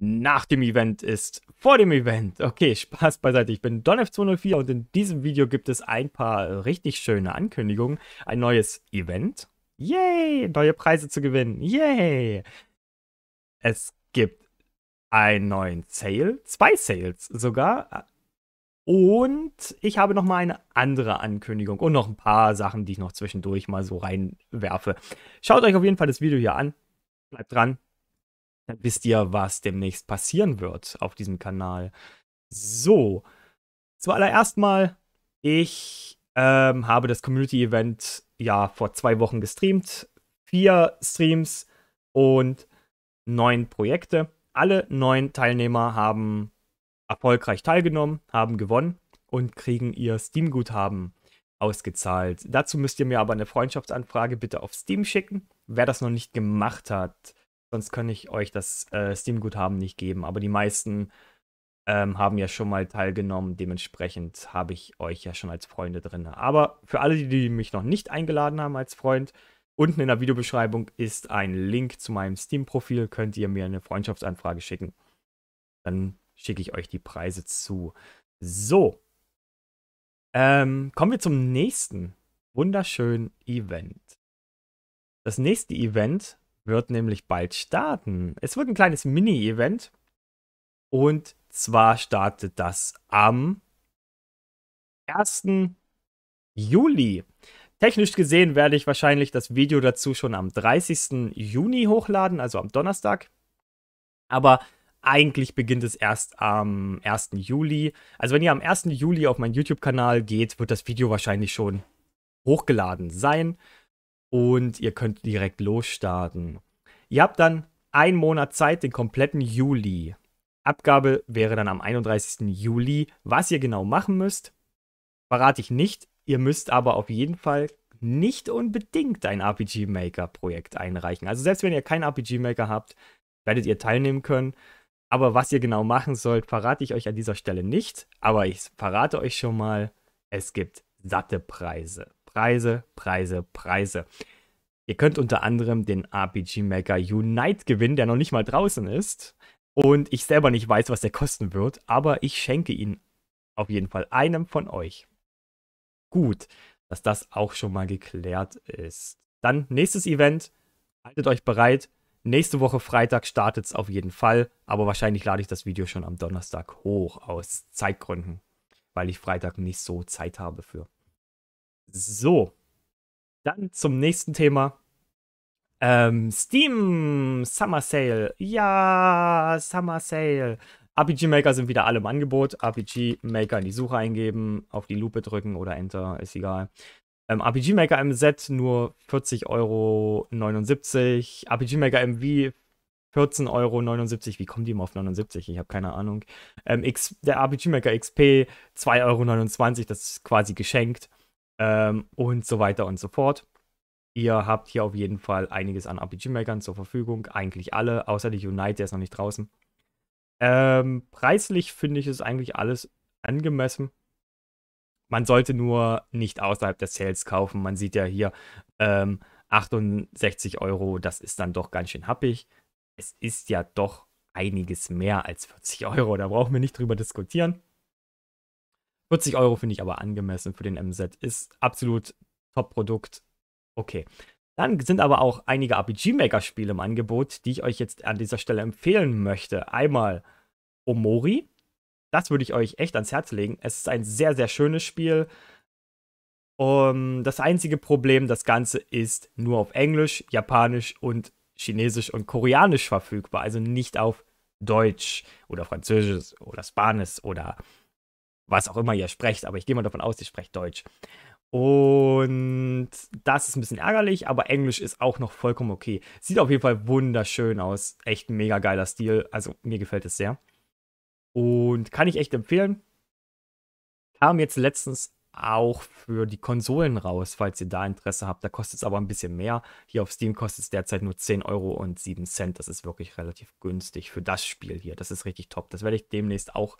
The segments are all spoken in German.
nach dem Event ist vor dem Event. Okay, Spaß beiseite. Ich bin DonF204 und in diesem Video gibt es ein paar richtig schöne Ankündigungen. Ein neues Event. Yay! Neue Preise zu gewinnen. Yay! Es gibt einen neuen Sale. Zwei Sales sogar. Und ich habe noch mal eine andere Ankündigung und noch ein paar Sachen, die ich noch zwischendurch mal so reinwerfe. Schaut euch auf jeden Fall das Video hier an. Bleibt dran dann wisst ihr, was demnächst passieren wird auf diesem Kanal. So, zuallererst mal, ich ähm, habe das Community-Event ja vor zwei Wochen gestreamt. Vier Streams und neun Projekte. Alle neun Teilnehmer haben erfolgreich teilgenommen, haben gewonnen und kriegen ihr Steam-Guthaben ausgezahlt. Dazu müsst ihr mir aber eine Freundschaftsanfrage bitte auf Steam schicken. Wer das noch nicht gemacht hat, Sonst kann ich euch das äh, Steam-Guthaben nicht geben. Aber die meisten ähm, haben ja schon mal teilgenommen. Dementsprechend habe ich euch ja schon als Freunde drin. Aber für alle, die mich noch nicht eingeladen haben als Freund, unten in der Videobeschreibung ist ein Link zu meinem Steam-Profil. Könnt ihr mir eine Freundschaftsanfrage schicken. Dann schicke ich euch die Preise zu. So. Ähm, kommen wir zum nächsten wunderschönen Event. Das nächste Event wird nämlich bald starten. Es wird ein kleines Mini-Event. Und zwar startet das am 1. Juli. Technisch gesehen werde ich wahrscheinlich das Video dazu schon am 30. Juni hochladen, also am Donnerstag. Aber eigentlich beginnt es erst am 1. Juli. Also wenn ihr am 1. Juli auf meinen YouTube-Kanal geht, wird das Video wahrscheinlich schon hochgeladen sein und ihr könnt direkt losstarten. Ihr habt dann einen Monat Zeit, den kompletten Juli. Abgabe wäre dann am 31. Juli. Was ihr genau machen müsst, verrate ich nicht. Ihr müsst aber auf jeden Fall nicht unbedingt ein RPG Maker Projekt einreichen. Also selbst wenn ihr keinen RPG Maker habt, werdet ihr teilnehmen können. Aber was ihr genau machen sollt, verrate ich euch an dieser Stelle nicht. Aber ich verrate euch schon mal, es gibt satte Preise. Preise, Preise, Preise. Ihr könnt unter anderem den RPG Maker Unite gewinnen, der noch nicht mal draußen ist. Und ich selber nicht weiß, was der kosten wird, aber ich schenke ihn auf jeden Fall einem von euch. Gut, dass das auch schon mal geklärt ist. Dann nächstes Event. Haltet euch bereit. Nächste Woche Freitag startet es auf jeden Fall, aber wahrscheinlich lade ich das Video schon am Donnerstag hoch aus Zeitgründen, weil ich Freitag nicht so Zeit habe für. So, dann zum nächsten Thema. Ähm, Steam Summer Sale. Ja, Summer Sale. RPG Maker sind wieder alle im Angebot. RPG Maker in die Suche eingeben, auf die Lupe drücken oder Enter, ist egal. Ähm, RPG Maker MZ nur 40,79 Euro. RPG Maker MV 14,79 Euro. Wie kommen die immer auf 79? Ich habe keine Ahnung. Ähm, X, der RPG Maker XP 2,29 Euro. Das ist quasi geschenkt ähm, und so weiter und so fort. Ihr habt hier auf jeden Fall einiges an RPG-Makern zur Verfügung. Eigentlich alle, außer die Unite, der ist noch nicht draußen. Ähm, preislich finde ich es eigentlich alles angemessen. Man sollte nur nicht außerhalb der Sales kaufen. Man sieht ja hier ähm, 68 Euro, das ist dann doch ganz schön happig. Es ist ja doch einiges mehr als 40 Euro, da brauchen wir nicht drüber diskutieren. 40 Euro finde ich aber angemessen für den MZ. Ist absolut Top-Produkt. Okay. Dann sind aber auch einige RPG-Maker-Spiele im Angebot, die ich euch jetzt an dieser Stelle empfehlen möchte. Einmal Omori. Das würde ich euch echt ans Herz legen. Es ist ein sehr, sehr schönes Spiel. Um, das einzige Problem, das Ganze ist nur auf Englisch, Japanisch und Chinesisch und Koreanisch verfügbar. Also nicht auf Deutsch oder Französisch oder Spanisch oder was auch immer ihr sprecht, aber ich gehe mal davon aus, ihr sprecht Deutsch. Und das ist ein bisschen ärgerlich, aber Englisch ist auch noch vollkommen okay. Sieht auf jeden Fall wunderschön aus. Echt ein mega geiler Stil. Also mir gefällt es sehr. Und kann ich echt empfehlen. Kam jetzt letztens auch für die Konsolen raus, falls ihr da Interesse habt. Da kostet es aber ein bisschen mehr. Hier auf Steam kostet es derzeit nur 10 Euro und 7 Cent. Das ist wirklich relativ günstig für das Spiel hier. Das ist richtig top. Das werde ich demnächst auch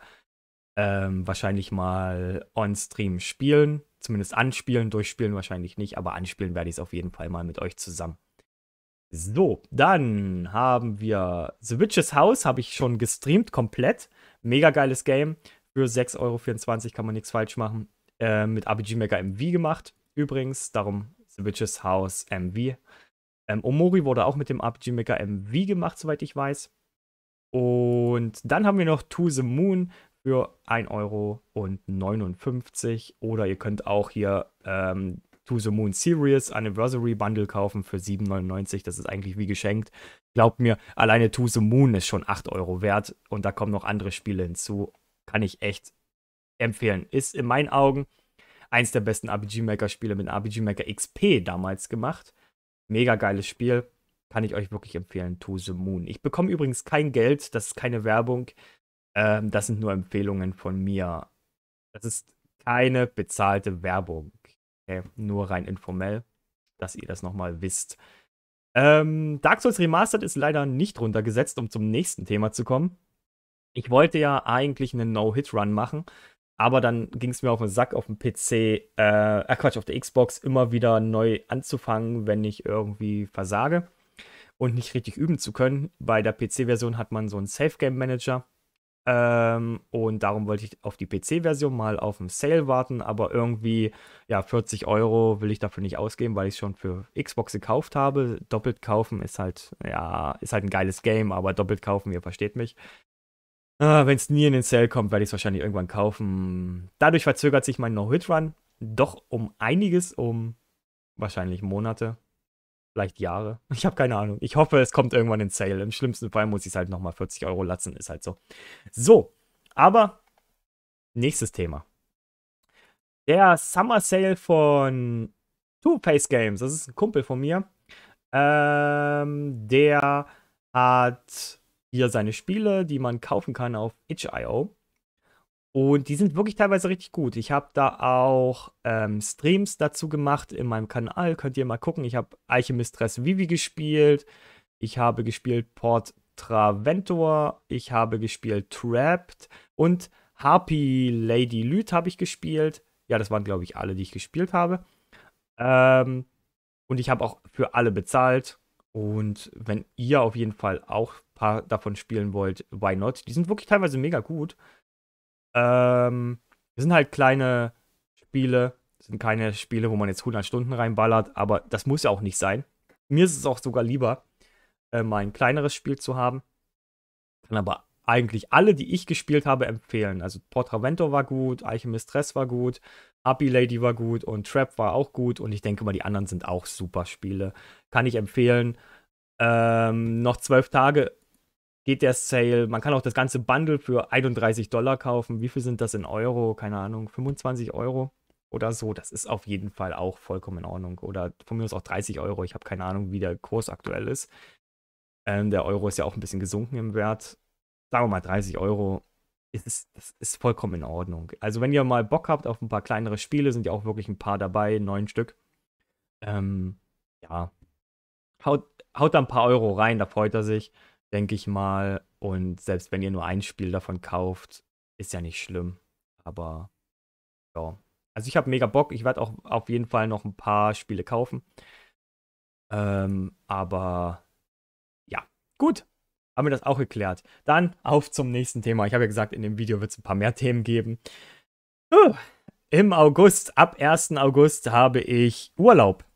ähm, wahrscheinlich mal on-stream spielen. Zumindest anspielen, durchspielen wahrscheinlich nicht, aber anspielen werde ich es auf jeden Fall mal mit euch zusammen. So, dann haben wir The Witch's House, habe ich schon gestreamt komplett. Mega geiles Game. Für 6,24 Euro kann man nichts falsch machen. Äh, mit ABG Mega MV gemacht, übrigens. Darum The Witch's House MV. Ähm, Omori wurde auch mit dem ABG Mega MV gemacht, soweit ich weiß. Und dann haben wir noch To the Moon für 1,59 Euro. Oder ihr könnt auch hier ähm, To the Moon Series Anniversary Bundle kaufen für 7,99. Das ist eigentlich wie geschenkt. Glaubt mir, alleine To the Moon ist schon 8 Euro wert und da kommen noch andere Spiele hinzu. Kann ich echt empfehlen. Ist in meinen Augen eins der besten RPG Maker Spiele mit RPG Maker XP damals gemacht. Mega geiles Spiel. Kann ich euch wirklich empfehlen, To the Moon. Ich bekomme übrigens kein Geld, das ist keine Werbung. Ähm, das sind nur Empfehlungen von mir. Das ist keine bezahlte Werbung. Okay? Nur rein informell, dass ihr das nochmal wisst. Ähm, Dark Souls Remastered ist leider nicht runtergesetzt, um zum nächsten Thema zu kommen. Ich wollte ja eigentlich einen No-Hit-Run machen, aber dann ging es mir auf den Sack auf dem PC, äh, äh, Quatsch, auf der Xbox immer wieder neu anzufangen, wenn ich irgendwie versage und nicht richtig üben zu können. Bei der PC-Version hat man so einen Safe Game Manager ähm, und darum wollte ich auf die PC-Version mal auf dem Sale warten, aber irgendwie, ja, 40 Euro will ich dafür nicht ausgeben, weil ich es schon für Xbox gekauft habe. Doppelt kaufen ist halt, ja, ist halt ein geiles Game, aber doppelt kaufen, ihr versteht mich. Äh, ah, Wenn es nie in den Sale kommt, werde ich es wahrscheinlich irgendwann kaufen. Dadurch verzögert sich mein No-Hit-Run doch um einiges, um wahrscheinlich Monate. Vielleicht Jahre. Ich habe keine Ahnung. Ich hoffe, es kommt irgendwann in Sale. Im schlimmsten Fall muss ich es halt nochmal 40 Euro latzen. Ist halt so. So, aber nächstes Thema. Der Summer Sale von Two Face Games. Das ist ein Kumpel von mir. Ähm, der hat hier seine Spiele, die man kaufen kann auf itch.io. Und die sind wirklich teilweise richtig gut. Ich habe da auch ähm, Streams dazu gemacht in meinem Kanal. Könnt ihr mal gucken. Ich habe Alchemistress Vivi gespielt. Ich habe gespielt Port Traventor. Ich habe gespielt Trapped. Und Harpy Lady Lüt habe ich gespielt. Ja, das waren, glaube ich, alle, die ich gespielt habe. Ähm, und ich habe auch für alle bezahlt. Und wenn ihr auf jeden Fall auch ein paar davon spielen wollt, why not? Die sind wirklich teilweise mega gut. Ähm, das sind halt kleine Spiele. Das sind keine Spiele, wo man jetzt 100 Stunden reinballert, aber das muss ja auch nicht sein. Mir ist es auch sogar lieber, äh, mal ein kleineres Spiel zu haben. Kann aber eigentlich alle, die ich gespielt habe, empfehlen. Also Portravento war gut, Alchemistress war gut, Happy Lady war gut und Trap war auch gut. Und ich denke mal, die anderen sind auch super Spiele. Kann ich empfehlen. Ähm, noch zwölf Tage geht der Sale. Man kann auch das ganze Bundle für 31 Dollar kaufen. Wie viel sind das in Euro? Keine Ahnung, 25 Euro oder so. Das ist auf jeden Fall auch vollkommen in Ordnung. Oder von mir aus auch 30 Euro. Ich habe keine Ahnung, wie der Kurs aktuell ist. Ähm, der Euro ist ja auch ein bisschen gesunken im Wert. Sagen wir mal 30 Euro. ist, das ist vollkommen in Ordnung. Also, wenn ihr mal Bock habt auf ein paar kleinere Spiele, sind ja auch wirklich ein paar dabei, neun Stück. Ähm, ja. Haut, haut da ein paar Euro rein, da freut er sich denke ich mal. Und selbst wenn ihr nur ein Spiel davon kauft, ist ja nicht schlimm. Aber ja. Also ich habe mega Bock. Ich werde auch auf jeden Fall noch ein paar Spiele kaufen. Ähm, aber ja, gut. Haben wir das auch geklärt. Dann auf zum nächsten Thema. Ich habe ja gesagt, in dem Video wird es ein paar mehr Themen geben. Uh, Im August, ab 1. August habe ich Urlaub.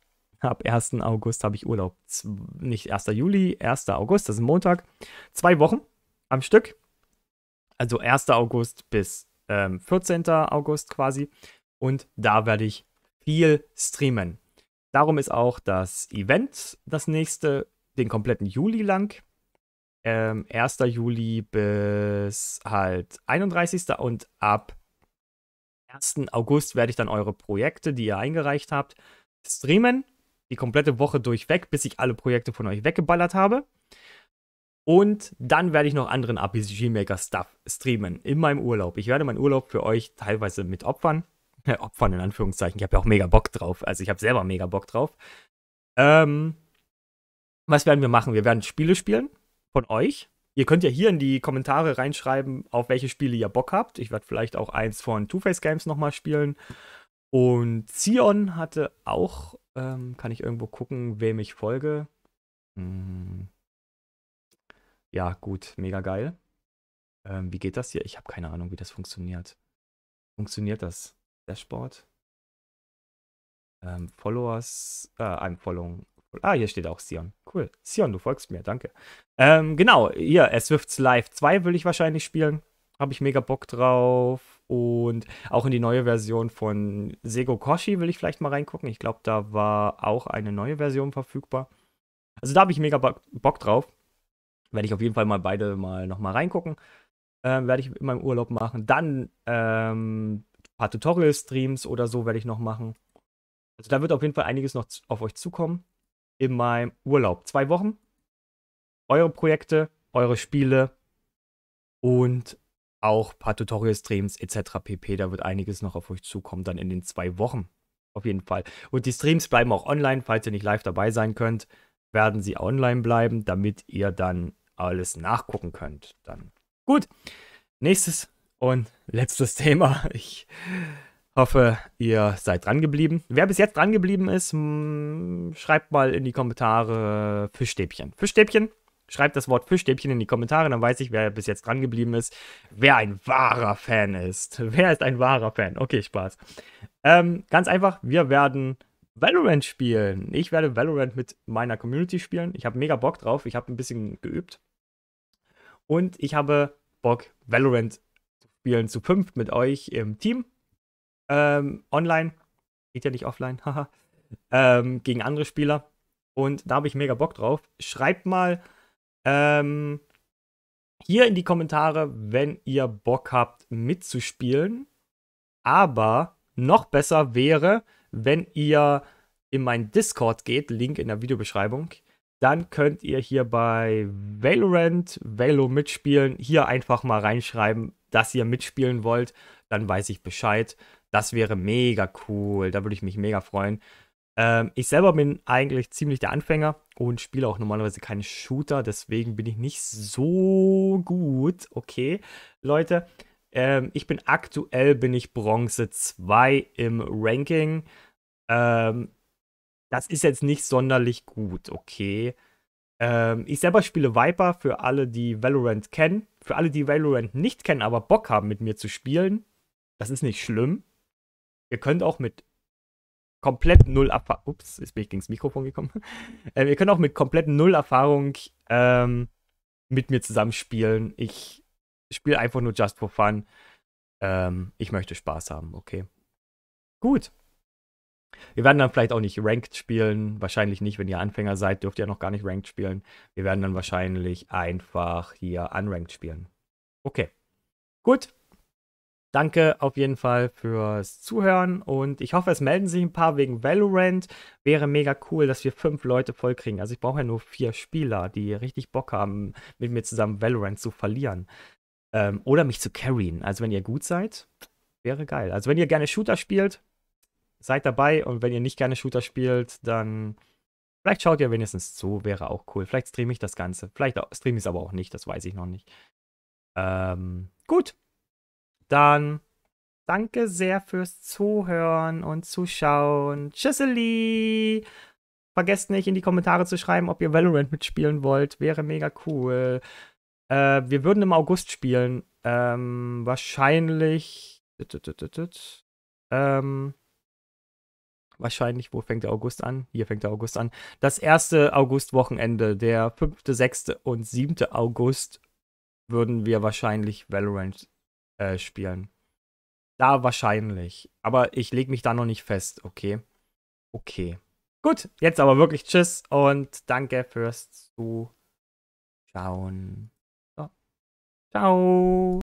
Ab 1. August habe ich Urlaub. Z nicht 1. Juli, 1. August, das ist Montag. Zwei Wochen am Stück. Also 1. August bis ähm, 14. August quasi. Und da werde ich viel streamen. Darum ist auch das Event das nächste, den kompletten Juli lang. Ähm, 1. Juli bis halt 31. und ab 1. August werde ich dann eure Projekte, die ihr eingereicht habt, streamen die komplette Woche durchweg, bis ich alle Projekte von euch weggeballert habe. Und dann werde ich noch anderen RPG Maker Stuff streamen in meinem Urlaub. Ich werde meinen Urlaub für euch teilweise mit opfern. Äh, opfern in Anführungszeichen. Ich habe ja auch mega Bock drauf. Also ich habe selber mega Bock drauf. Ähm, was werden wir machen? Wir werden Spiele spielen von euch. Ihr könnt ja hier in die Kommentare reinschreiben, auf welche Spiele ihr Bock habt. Ich werde vielleicht auch eins von Two-Face Games nochmal spielen. Und Zion hatte auch, ähm, kann ich irgendwo gucken, wem ich folge. Hm. Ja, gut, mega geil. Ähm, wie geht das hier? Ich habe keine Ahnung, wie das funktioniert. Funktioniert das? Dashboard? Ähm, Followers, äh, ein Ah, hier steht auch Sion. Cool. Sion, du folgst mir, danke. Ähm, genau, hier, es wirft's live 2 will ich wahrscheinlich spielen habe ich mega Bock drauf. Und auch in die neue Version von Sego Koshi will ich vielleicht mal reingucken. Ich glaube, da war auch eine neue Version verfügbar. Also da habe ich mega Bock drauf. Werde ich auf jeden Fall mal beide mal nochmal reingucken. Ähm, werde ich in meinem Urlaub machen. Dann ähm, ein paar Tutorial-Streams oder so werde ich noch machen. Also da wird auf jeden Fall einiges noch auf euch zukommen. In meinem Urlaub. Zwei Wochen. Eure Projekte, eure Spiele und auch ein paar Tutorial-Streams etc. pp. Da wird einiges noch auf euch zukommen, dann in den zwei Wochen. Auf jeden Fall. Und die Streams bleiben auch online, falls ihr nicht live dabei sein könnt, werden sie online bleiben, damit ihr dann alles nachgucken könnt. Dann gut. Nächstes und letztes Thema. Ich hoffe, ihr seid dran geblieben. Wer bis jetzt dran geblieben ist, mh, hm, schreibt mal in die Kommentare Fischstäbchen. Fischstäbchen Schreibt das Wort Fischstäbchen in die Kommentare, dann weiß ich, wer bis jetzt dran geblieben ist, wer ein wahrer Fan ist. Wer ist ein wahrer Fan? Okay, Spaß. Ähm, ganz einfach, wir werden Valorant spielen. Ich werde Valorant mit meiner Community spielen. Ich habe mega Bock drauf. Ich habe ein bisschen geübt. Und ich habe Bock, Valorant zu spielen, zu fünft mit euch im Team. Ähm, online. Geht ja nicht offline, ähm, gegen andere Spieler. Und da habe ich mega Bock drauf. Schreibt mal, ähm, hier in die Kommentare, wenn ihr Bock habt mitzuspielen. Aber noch besser wäre, wenn ihr in mein Discord geht, Link in der Videobeschreibung, dann könnt ihr hier bei Valorant, Valo mitspielen, hier einfach mal reinschreiben, dass ihr mitspielen wollt, dann weiß ich Bescheid. Das wäre mega cool, da würde ich mich mega freuen. Ähm, ich selber bin eigentlich ziemlich der Anfänger und spiele auch normalerweise keine Shooter, deswegen bin ich nicht so gut. Okay, Leute, ähm, ich bin aktuell bin ich Bronze 2 im Ranking. Ähm, das ist jetzt nicht sonderlich gut, okay. Ähm, ich selber spiele Viper für alle, die Valorant kennen. Für alle, die Valorant nicht kennen, aber Bock haben, mit mir zu spielen. Das ist nicht schlimm. Ihr könnt auch mit komplett null Erfahrung. Ups, jetzt bin ich gegen das Mikrofon gekommen. Äh, ihr könnt auch mit komplett null Erfahrung ähm, mit mir zusammenspielen. Ich spiele einfach nur just for fun. Ähm, ich möchte Spaß haben, okay. Gut. Wir werden dann vielleicht auch nicht Ranked spielen. Wahrscheinlich nicht, wenn ihr Anfänger seid, dürft ihr noch gar nicht Ranked spielen. Wir werden dann wahrscheinlich einfach hier Unranked spielen. Okay. Gut. Danke auf jeden Fall fürs Zuhören und ich hoffe, es melden sich ein paar wegen Valorant. Wäre mega cool, dass wir fünf Leute voll kriegen. Also ich brauche ja nur vier Spieler, die richtig Bock haben, mit mir zusammen Valorant zu verlieren. Ähm, oder mich zu carryen. Also wenn ihr gut seid, wäre geil. Also wenn ihr gerne Shooter spielt, seid dabei und wenn ihr nicht gerne Shooter spielt, dann vielleicht schaut ihr wenigstens zu, wäre auch cool. Vielleicht streame ich das Ganze. Vielleicht streame ich es aber auch nicht, das weiß ich noch nicht. Ähm, gut. Dann danke sehr fürs Zuhören und Zuschauen. Tschüsseli! Vergesst nicht, in die Kommentare zu schreiben, ob ihr Valorant mitspielen wollt. Wäre mega cool. Äh, wir würden im August spielen. Ähm, wahrscheinlich. Ähm, wahrscheinlich, wo fängt der August an? Hier fängt der August an. Das erste August-Wochenende, der 5., 6. und 7. August, würden wir wahrscheinlich Valorant äh, spielen. Da wahrscheinlich. Aber ich lege mich da noch nicht fest, okay? Okay. Gut, jetzt aber wirklich Tschüss und danke fürs Zuschauen. So. Ciao.